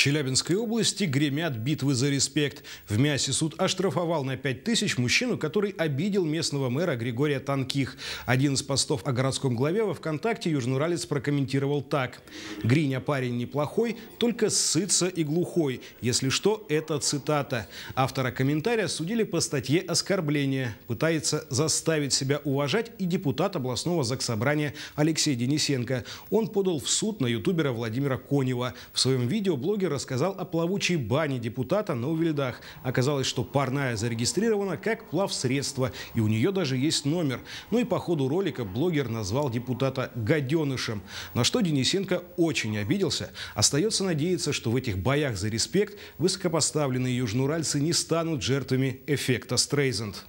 Челябинской области гремят битвы за респект. В Мясе суд оштрафовал на 5 тысяч мужчину, который обидел местного мэра Григория Танких. Один из постов о городском главе во ВКонтакте южноуралец прокомментировал так. «Гриня а парень неплохой, только сытся и глухой. Если что, это цитата». Автора комментария судили по статье «Оскорбление». Пытается заставить себя уважать и депутат областного заксобрания Алексей Денисенко. Он подал в суд на ютубера Владимира Конева. В своем видео блогер рассказал о плавучей бане депутата на Увельдах. Оказалось, что парная зарегистрирована как плавсредство, и у нее даже есть номер. Ну и по ходу ролика блогер назвал депутата гаденышем, на что Денисенко очень обиделся. Остается надеяться, что в этих боях за респект высокопоставленные южноуральцы не станут жертвами эффекта Стрейзенд.